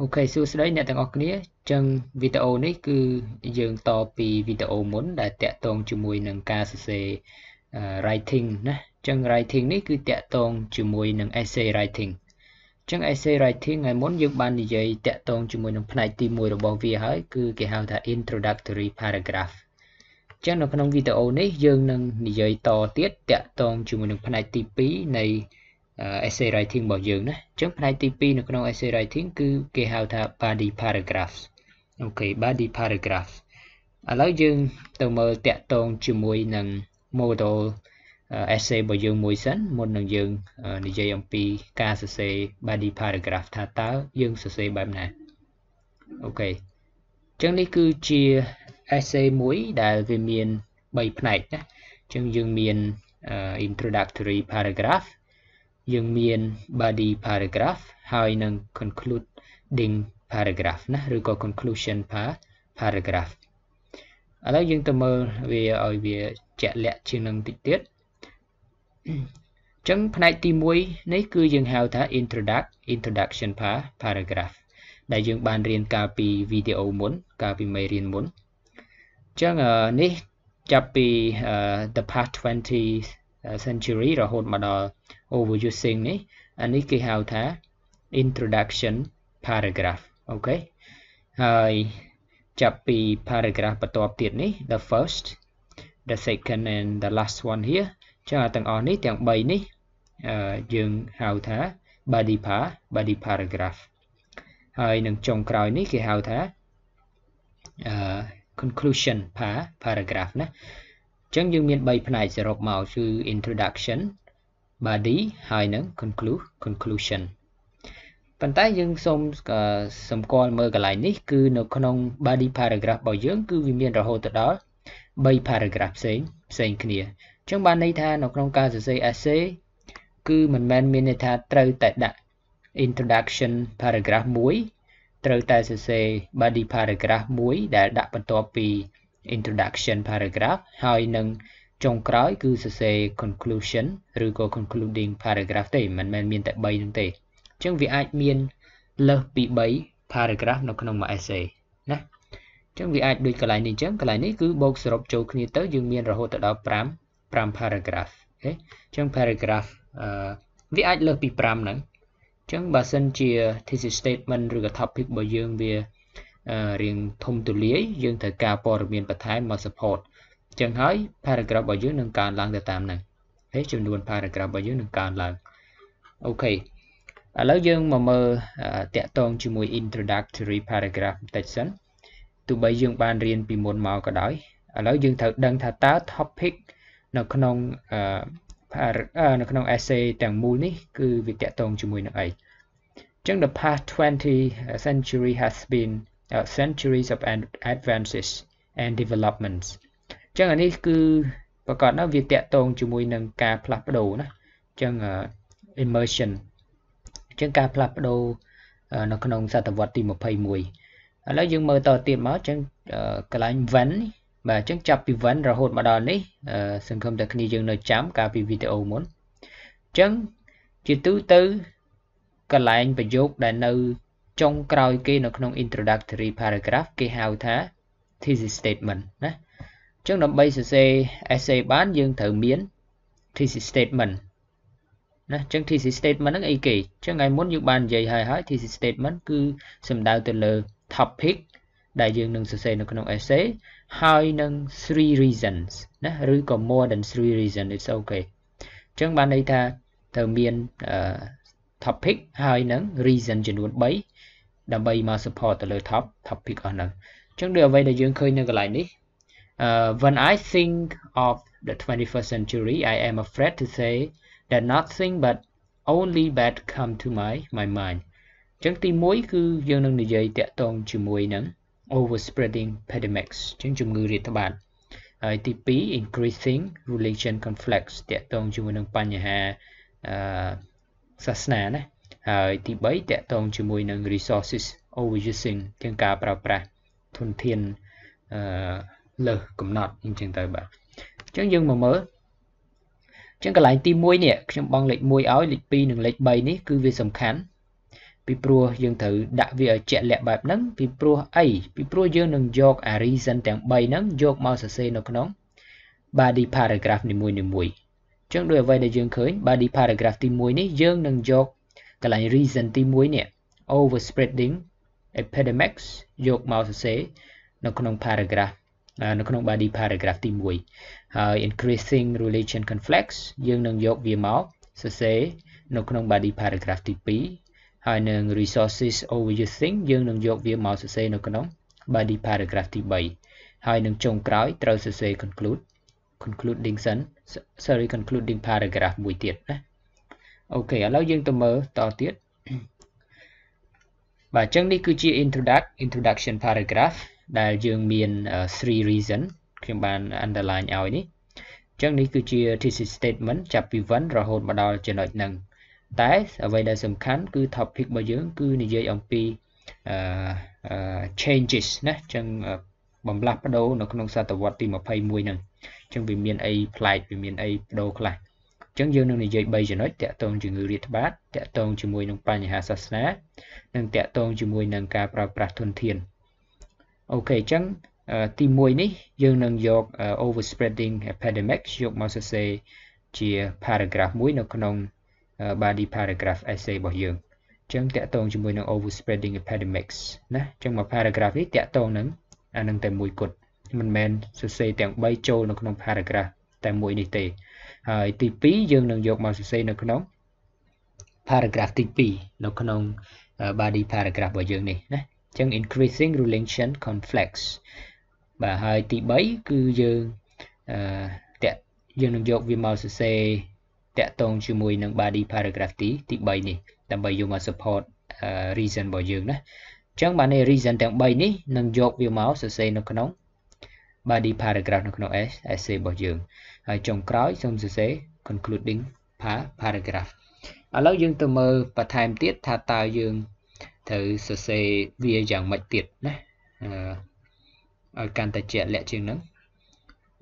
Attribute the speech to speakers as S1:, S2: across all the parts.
S1: អូខេសួស្តីអ្នកទាំងអស់គ្នាអញ្ចឹងវីដេអូនេះគឺយើងតពីវីដេអូមុនដែលតាក់ទងជាមួយនឹងការសរសេរ writing ណាអញ្ចឹង writing នេះគឺតាក់ទងជាមួយនឹង essay writing អញ្ចឹង essay writing ថ្ងៃមុនយើងបាននិយាយតាក់ទងជាមួយនឹងផ្នែកទី1របស់វាហើយគឺគេហៅថា introductory paragraph អញ្ចឹងនៅក្នុងវីដេអូនេះ យើងនឹងនិយាយតទៀតតាក់ទងជាមួយនឹងផ្នែកទី2នៃ essay writing របស់យើងណាអញ្ចឹងផ្នែកទី2នៅក្នុង essay writing គឺគេហៅថា body paragraphs អូខេ body paragraphs ឥឡូវយើងទៅមើលតាក់ទងជាមួយនឹង model essay របស់យើងមួយសិនមុននឹងយើងនិយាយអំពីការសរសេរ body paragraph ថាតើយើងសរសេរបែបណាអូខេអញ្ចឹងនេះគឺជា essay មួយដែលវាមាន3ផ្នែកណាអញ្ចឹងយើងមាន introductory paragraph យើងមាន body paragraph ហើយនឹង concluding paragraph ណាឬក៏ conclusion paragraph ឥឡូវយើងទៅមើលវាឲ្យវាជាក់លាក់ជាងនឹងតិចទៀតអញ្ចឹងផ្នែកទី1នេះគឺយើងហៅថា introduct introduction paragraph ដែលយើងបានរៀនកាលពីវីដេអូមុន កាលពីមេរៀនមុនអញ្ចឹងនេះចាប់ពី the past 20 century រហូតមកដល់ overusing នេះអានេះគេហៅថា introduction paragraph អូខេហើយចាប់ពី paragraph បន្ទាប់ទៀតនេះ the first the second and the last one here ចាទាំងអស់នេះទាំង3នេះយើងហៅថា body par body paragraph ហើយនឹងចុងក្រោយនេះគេហៅថា conclusion par paragraph ណាអញ្ចឹងយើងមាន3ផ្នែកសរុបមកគឺ introduction body ហើយនឹង conclude conclusion ប៉ុន្តែយើងសូមសម្គាល់មើលកន្លែងនេះ គឺនៅក្នុង body paragraph របស់យើងគឺវាមានរហូតទៅដល់3 paragraph ផ្សេងផ្សេងគ្នាអញ្ចឹងបានន័យថា នៅក្នុងការសរសេរ essay គឺមិនមែនមានន័យថាត្រូវតែដាក់ introduction paragraph 1ត្រូវតែសរសេរ body paragraph 1ដែល ដាក់បន្ទាប់ពី introduction paragraph ហើយនឹងចុងក្រោយគឺសរសេរ conclusion ឬក៏ concluding paragraph ទេមិនមែនមានតែ3ហ្នឹងទេអញ្ចឹងវាអាចមានលើសពី3 paragraph នៅក្នុងមួយ essay ណាអញ្ចឹងវាអាចដូចកន្លែងនេះអញ្ចឹងកន្លែងនេះគឺបូកសរុបចូលគ្នាទៅយើងមានរហូតដល់5 5 paragraph អញ្ចឹង paragraph អឺវាអាចលើសពី5ហ្នឹងអញ្ចឹងបើសិនជា thesis statement ឬក៏ topic របស់យើងវារៀងធំទូលាយយើងត្រូវការព័ត៌មានបន្ថែមមក support ចឹងហើយ paragraph របស់យើងនឹងកើនឡើងទៅតាមហ្នឹងហើយចំនួន paragraph របស់យើងនឹងកើនឡើងអូខេឥឡូវយើងមកមើលតាក់ទងជាមួយ introductory paragraph បន្តិចសិនទោះបីយើង បានរៀនពីមុនមកក៏ដោយឥឡូវយើងត្រូវដឹងថាតើ topic នៅក្នុងនៅក្នុង essay ទាំងមូលនេះ គឺវាតាក់ទងជាមួយនឹងអីចឹង the past 20 century has been uh, centuries of advances and developments អញ្ចឹងអានេះគឺប្រកបណាវាតកតងជាមួយនឹងការផ្លាស់ប្ដូរណាអញ្ចឹង immersion អញ្ចឹងការផ្លាស់ប្ដូរនៅក្នុងសតវត្សទី21ឥឡូវយើងមើលតទៀតមកអញ្ចឹងកន្លែង when បាទអញ្ចឹងចាប់ពី when រហូតមកដល់នេះសង្ឃឹមតែគ្នាយើងនៅចាំកាលពីវីដេអូមុនអញ្ចឹងជាទូទៅកន្លែងប្រយោគដែលនៅចុងក្រោយគេនៅក្នុង introductory paragraph គេហៅថា thesis statement ណាចឹងដើម្បីសរសេរ essay បានយើងត្រូវមាន thesis statement ណាចឹង thesis statement ហ្នឹងអីគេចឹងថ្ងៃមុនយើងបាននិយាយហើយហើយ thesis statement គឺសំដៅទៅលើ topic ដែលយើងនឹងសរសេរនៅក្នុង essay ហើយនឹង three reasons ណាឬក៏ more than three reason it's okay ចឹងបានន័យថាត្រូវមាន topic ហើយនឹង reason ចំនួន3ដើម្បីមក support ទៅលើ top topic អស់ហ្នឹងចឹងដូចអ្វីដែលយើងឃើញនៅកន្លែងនេះ Uh, when I think of the 21st century, I am afraid to say that nothing but only bad come to my my mind ចឹងទី1គឺយើងនឹងនិយាយតាក់ទងជាមួយនឹង overspreading pandemics ចឹងជំងឺរាតត្បាតហើយទី2 increasing religion conflicts តាក់ទងជាមួយនឹងបញ្ហាអឺសាសនាណាហើយទី3តាក់ទងជាមួយនឹង resources overusing ទាំងការប្រើប្រាស់ធនធានអឺលើសកំណត់អញ្ចឹងទៅបាទអញ្ចឹងយើងមកមើលអញ្ចឹងកន្លែងទី1នេះខ្ញុំបងលេខ1ឲ្យលេខ2និងលេខ3នេះគឺវាសំខាន់ ពីព្រោះយើងត្រូវដាក់វាឲ្យជាក់លាក់បែបហ្នឹងពីព្រោះអីពីព្រោះយើងនឹងយក a reason ទាំង3ហ្នឹងយកមកសរសេរនៅក្នុង body paragraph នីមួយៗអញ្ចឹងដោយអ្វីដែលយើងឃើញ body paragraph ទី1នេះយើងនឹងយកកន្លែង reason ទី1នេះ overspreading epidemics យកមកសរសេរនៅ ក្នុង paragraph នៅក្នុង body paragraph ទី1ហើយ increasing relation conflicts យើងនឹងយកវាមកសរសេរនៅក្នុង body paragraph ទី2ហើយនឹង resources overusing យើងនឹងយក វាមកសរសេរនៅក្នុង body paragraph ទី3ហើយនឹងចុងក្រោយត្រូវសរសេរ conclude concluding sentence sorry concluding paragraph មួយទៀតណាអូខេឥឡូវយើងទៅមើលតទៀតបាទអញ្ចឹងនេះគឺជា introduct introduction paragraph ដែលយើងមាន three reason ខ្ញុំបាន underline ឲ្យនេះអញ្ចឹងនេះគឺជា thesis statement ចាប់ពី one រហូតមកដល់ចំណុចហ្នឹងតែអ្វីដែលសំខាន់គឺ topic របស់យើង គឺនិយាយអំពី changes ណាអញ្ចឹងបំលាស់ប្ដូរនៅក្នុងសតវត្សទី21ហ្នឹងអញ្ចឹងវាមានអីប្លែកវាមានអីប្ដូរខ្លះអញ្ចឹងយើងនឹងនិយាយ3ចំណុចតាក់ទងជំងឺរាតត្បាតតាក់ទងជាមួយនឹងបញ្ហាសាសនានិងតាក់ទងជាមួយនឹងការប្រើប្រាស់ធនធាន។អូខេអញ្ចឹងទី1នេះយើងនឹងយក overspreading epidemic យកមកសរសេរជា paragraph មួយ នៅក្នុង body paragraph essay របស់យើងអញ្ចឹងតកតងជាមួយនឹង overspreading epidemics ណាអញ្ចឹងមក paragraph នេះតកតងនឹងអានឹងតែមួយគត់មិនមែនសរសេរទាំង3ចូលនៅក្នុង paragraph តែមួយនេះទេហើយទី2យើងនឹងយកមកសរសេរនៅក្នុង paragraph ទី2នៅក្នុង body paragraph របស់យើងនេះណាចឹង increasing relation conflicts បាទហើយទី3គឺយើងអឺតយើងនឹងយកវាមកសរសេរតកតងជាមួយនឹង body paragraph ទីទី3នេះដើម្បីយកមក support reason របស់យើងណាចឹងបាទនេះ reason ទាំង3នេះនឹងយកវាមកសរសេរនៅក្នុង body paragraph នៅក្នុង essay របស់យើងហើយចុងក្រោយសូមសរសេរ concluding paragraph ឥឡូវយើងទៅមើលបន្ថែមទៀតថាតើយើងត្រូវសរសេរវាយ៉ាងម៉េចទៀតណាឲ្យកាន់តែជាក់លាក់ជាងហ្នឹង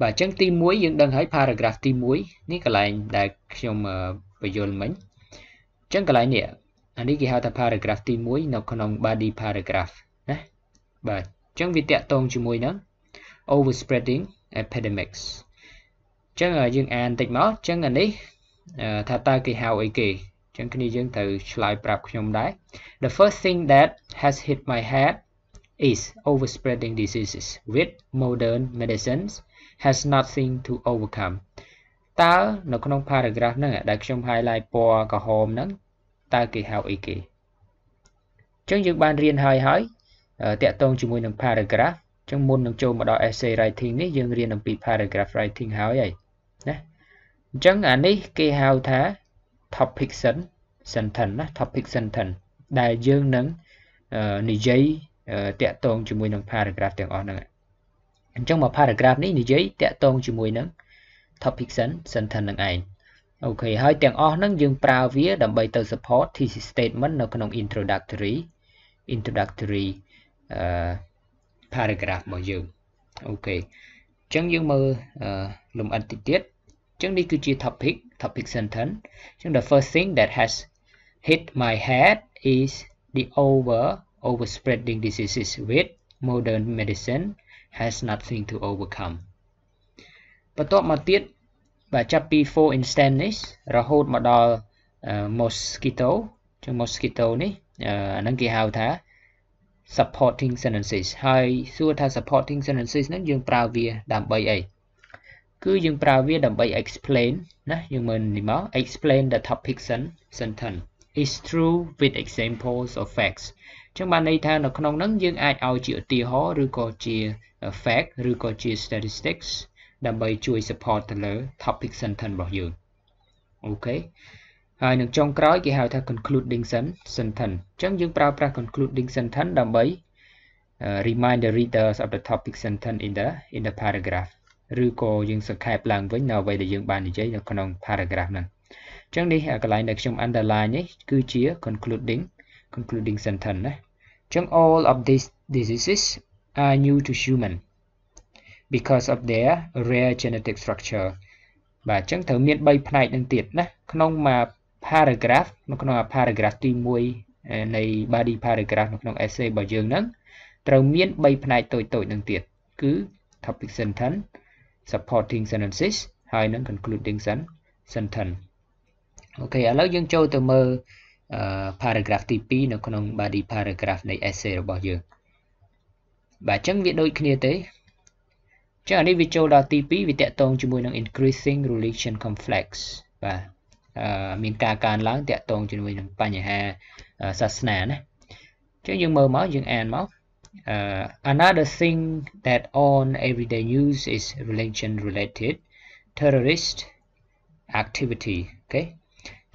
S1: បាទអញ្ចឹងទី1យើងដឹងហើយ paragraph ទី1នេះកន្លែងដែលខ្ញុំបញ្យល់មិញអញ្ចឹងកន្លែងនេះអានេះគេហៅថា paragraph ទី1នៅក្នុង body paragraph ណាបាទអញ្ចឹងវាតាក់ទងជាមួយនឹង overspreading epidemics អញ្ចឹងយើងអានតិចមកអញ្ចឹងអានេះថាតើគេហៅអីគេចឹងគ្នាយើងត្រូវឆ្លើយប្រាប់ខ្ញុំដែរ The first thing that has hit my head is overspreading diseases with modern medicines has nothing to overcome តើនៅក្នុង paragraph ហ្នឹងដែលខ្ញុំ highlight ពណ៌ក្រហមហ្នឹងតើគេហៅអីគេចឹងយើងបានរៀនហើយហើយតាក់ទងជាមួយនឹង paragraph ចឹងមុននឹងចូលមកដល់ essay writing នេះយើងរៀនអំពី paragraph writing ហើយហើយណាអញ្ចឹងអានេះគេហៅថា topic sentence ណា topic sentence ដែលយើងនឹងនិយាយតាក់ទងជាមួយនឹង paragraph ទាំងអស់ហ្នឹងអញ្ចឹងមក paragraph នេះនិយាយតាក់ទងជាមួយនឹង topic sentence នឹងឯងអូខេហើយទាំងអស់ហ្នឹងយើងប្រើវាដើម្បីទៅ support thesis statement នៅក្នុង introductory introductory អឺ paragraph របស់យើងអូខេអញ្ចឹងយើងមើលលំអិតតិចទៀតអញ្ចឹងនេះគឺជា topic topic sentence the first thing that has hit my head is the over overspreading diseases with modern medicine has nothing to overcome បន្ទាប់មកទៀតបាទចាប់ពី for instance នេះរហូតមកដល់ mosquito ជាង mosquito នេះអានឹងគេហៅថា supporting sentences ហើយសួរថា supporting sentences ហ្នឹងយើងប្រើវាដើម្បីអីគឺយើងប្រើវាដើម្បី explain ណាយើងមើលនេះមក explain the topic sentence is true with examples of facts ចឹងបានន័យថានៅក្នុងហ្នឹងយើងអាចឲ្យជាឧទាហរណ៍ឬក៏ជា fact ឬក៏ជា statistics ដើម្បីជួយ support ទៅលើ topic sentence របស់យើងអូខេហើយនឹងចុងក្រោយគេហៅថា concluding sentence អញ្ចឹងយើងប្រើប្រាស់ concluding sentence ដើម្បី remind the readers of the topic sentence in the in the paragraph ឬក៏យើងសង្ខេបឡើងវិញនៅអ្វីដែលយើងបាននិយាយនៅក្នុង paragraph ហ្នឹងអញ្ចឹងនេះកន្លែងដែលខ្ញុំ underline នេះគឺជា concluding concluding sentence ណាអញ្ចឹង all of these diseases are new to human because of their rare genetic structure បាទអញ្ចឹងត្រូវមាន3ផ្នែកនឹងទៀតណាក្នុងមក paragraph នៅក្នុង paragraph ទី1នៃ body paragraph នៅក្នុង essay របស់យើងហ្នឹងត្រូវមាន3ផ្នែកតូចៗនឹងទៀតគឺ topic sentence supporting sentences ហើយនឹង concluding sentence អូខេឥឡូវយើងចូលទៅមើល paragraph ទី2នៅ ក្នុង body paragraph នៃ essay របស់យើងបាទអញ្ចឹងវាដូចគ្នាទេអញ្ចឹងអានេះវាចូលដល់ទី2វាតកតងជាមួយនឹង increasing relation complex បាទមានការកើនឡើងតកតងជាមួយនឹងបញ្ហាសាសនាណាអញ្ចឹងយើងមើលមកយើងអានមក Uh, another thing that on everyday news is religion related terrorist activity okay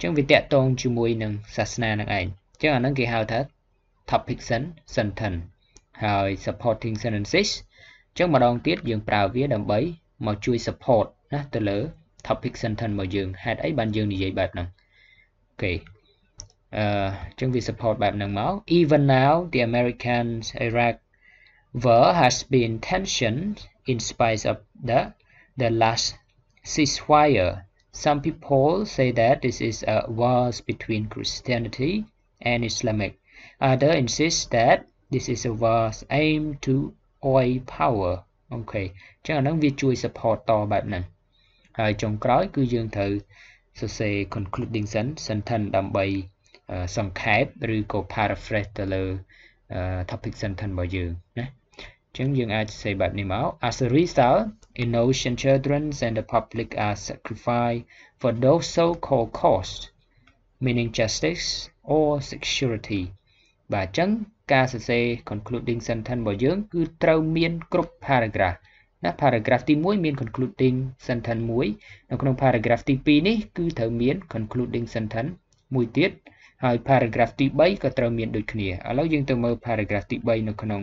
S1: អញ្ចឹងវាតកតងជាមួយនឹងសាសនានឹងឯងអញ្ចឹងអានឹងគេហៅថា topic sentence ហើយ supporting sentences អញ្ចឹងម្ដងទៀតយើងប្រើវាដើម្បីមកជួយ support ណាទៅលើ topic sentence របស់យើងហេតុអីបានយើងនិយាយបែបហ្នឹងអូខេ chứng vì support bài nằng máu. even now the American Iraq war has been tension in spite of the the last ceasefire some people say that this is a war between Christianity and Islamic others insist that this is a war aimed to oil power Okay. Chẳng vì អូខេអញ្ចឹងអានឹងវាជួយ support tờ bài nằng. Hai trong cứ dương thử, តបែបហ្នឹងហើយចុងក្រោយគឺយើងត្រូវសរសេរ concluding sentence bầy. សង្ខេបឬក៏ paraphrase ទៅលើ topic sentence របស់យើងណាអញ្ចឹងយើងអាចសរសេរបែបនេះមក as a result innocent children and the public are sacrificed for those so called cause meaning justice or security បាទអញ្ចឹងការសរសេរ concluding sentence របស់យើង គឺត្រូវមានគ្រប់ paragraph ណា paragraph ទី1មាន concluding sentence មួយនៅក្នុង paragraph ទី2នេះគឺត្រូវមាន concluding sentence មួយទៀតហើយ paragraph ទី3ក៏ត្រូវមានដូចគ្នាឥឡូវយើងទៅមើល paragraph ទី3នៅក្នុង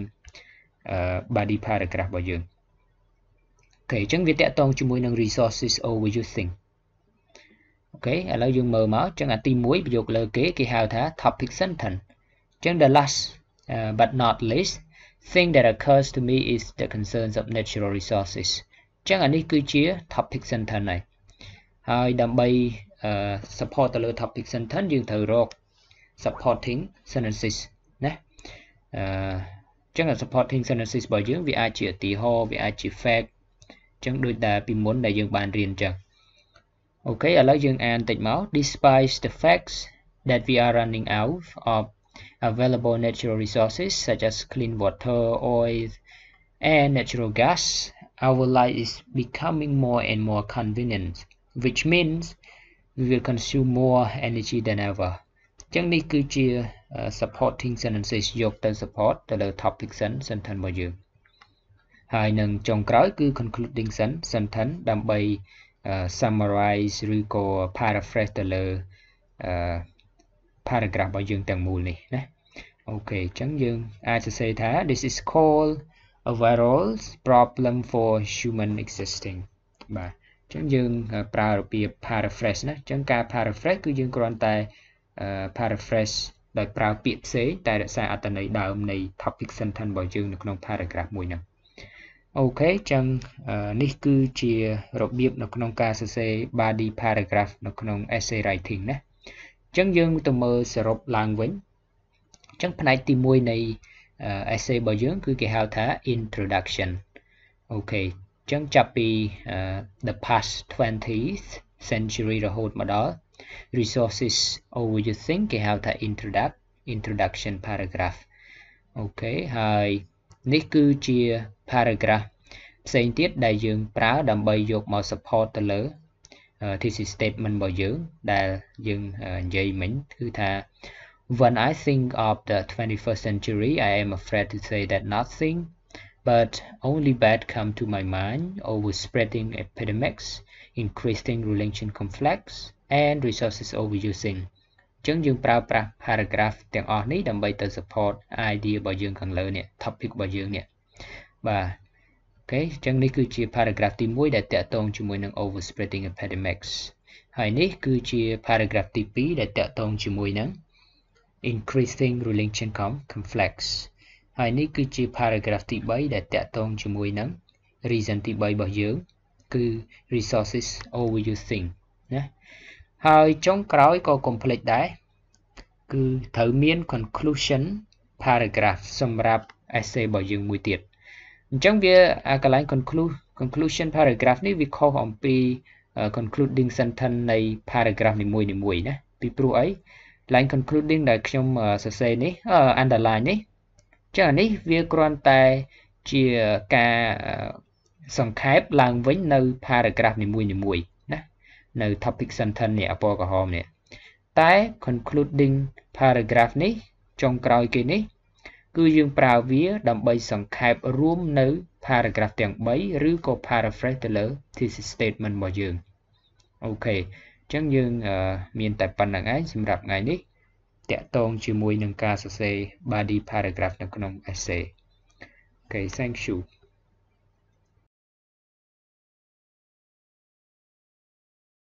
S1: body paragraph របស់យើងអូខេអញ្ចឹងវាតកតងជាមួយនឹង resources overusing អូខេឥឡូវយើងមើលមកអញ្ចឹងអាទី1ប្រយោគលើគេ គេហៅថា topic sentence អញ្ចឹង the last uh, but not least thing that occurs to me is the concerns of natural resources អញ្ចឹងអានេះគឺជា topic sentence ហើយហើយដើម្បី support ទៅលើ topic sentence យើងត្រូវរក supporting sentences ណាអឺចឹង supporting sentences របស់យើងវាអាចជាឧទាហរណ៍វាអាចជា fact ចឹងដូចតែពីមុនដែលយើងបានរៀនចឹងអូខេឥឡូវយើងអានតិចមក despite the facts that we are running out of available natural resources such as clean water oil and natural gas our life is becoming more and more convenient which means we will consume more energy than ever ចឹងនេះគឺជា supporting sentences យកទៅ support ទៅលើ topic sentence របស់យើងហើយនឹងចុងក្រោយគឺ concluding sentence ដើម្បី summarize ឬក៏ paraphrase ទៅលើ paragraph របស់យើងទាំងមូលនេះណាអូខេអញ្ចឹងយើងអាចសរសេរថា this is called a viral problem for human existing បាទអញ្ចឹងយើងប្រើរបៀប paraphrase ណាអញ្ចឹងការ paraphrase គឺយើងគ្រាន់តែ paraphrase ដោយប្រើពាក្យផ្សេងតែរក្សាអត្ថន័យដើមនៃ topic sentence របស់យើងនៅក្នុង paragraph មួយហ្នឹងអូខេចឹងនេះគឺជារបៀបនៅក្នុងការសរសេរ body paragraph នៅក្នុង essay writing ណាចឹងយើងទៅមើលសរុបឡើងវិញចឹងផ្នែកទី1នៃ essay របស់យើង គឺគេហៅថា introduction អូខេចឹងចាប់ពី the past 20th century រហូតមកដល់ resources would you think cái have tại introduct introduction paragraph ok ហើយនេះគឺជា paragraph ផ្សេងទៀតដែលយើងប្រើដើម្បីយកមក support ទៅលើ thesis statement របស់យើងដែលយើងនិយាយមិញគឺថា when i think of the 21st century i am afraid to say that nothing but only bad come to my mind Over spreading epidemics increasing relation conflicts and resources overusing អញ្ចឹងយើង ប្រើប្រាស់ paragraph ទាំងអស់នេះដើម្បីទៅ support idea របស់យើងខាងលើនេះ topic របស់យើងនេះបាទអូខេអញ្ចឹងនេះគឺជា paragraph ទី1ដែលតាក់ទងជាមួយនឹង overspreading epidemics ហើយនេះគឺជា paragraph ទី2ដែលតាក់ទងជាមួយនឹង increasing relation complex ហើយនេះគឺជា paragraph ទី3ដែលតាក់ទងជាមួយនឹង reason ទី3របស់យើងគឺ resources overusing ណាហើយចុងក្រោយក៏កុំភ្លេចដែរគឺត្រូវមាន conclusion paragraph សម្រាប់ essay របស់យើងមួយទៀតអញ្ចឹងវាអាកន្លែង conclude conclusion paragraph នេះវាខុសអំពី concluding sentence នៃ paragraph នីមួយនីមួយណាពីព្រោះអី line concluding ដែលខ្ញុំសរសេរនេះ underline នេះចឹងនេះវាគ្រាន់តែជាការសង្ខេបឡើងវិញនៅ paragraph នីមួយនីមួយនៅ topic sentence នេះអពណ៌ក្រហមនេះតែ concluding paragraph នេះចុងក្រោយគេនេះ គឺយើងប្រើវា ដើម្បីសង្ខេបរួមនៅ paragraph ទាំង3ឬក៏ paraphrase ទៅលើ thesis statement របស់យើងអូខេអញ្ចឹងយើងមានតែប៉ុណ្្នឹងឯងសម្រាប់ថ្ងៃនេះតកតងជាមួយនឹងការសរសេរ body paragraph នៅក្នុង essay អូខេ thank you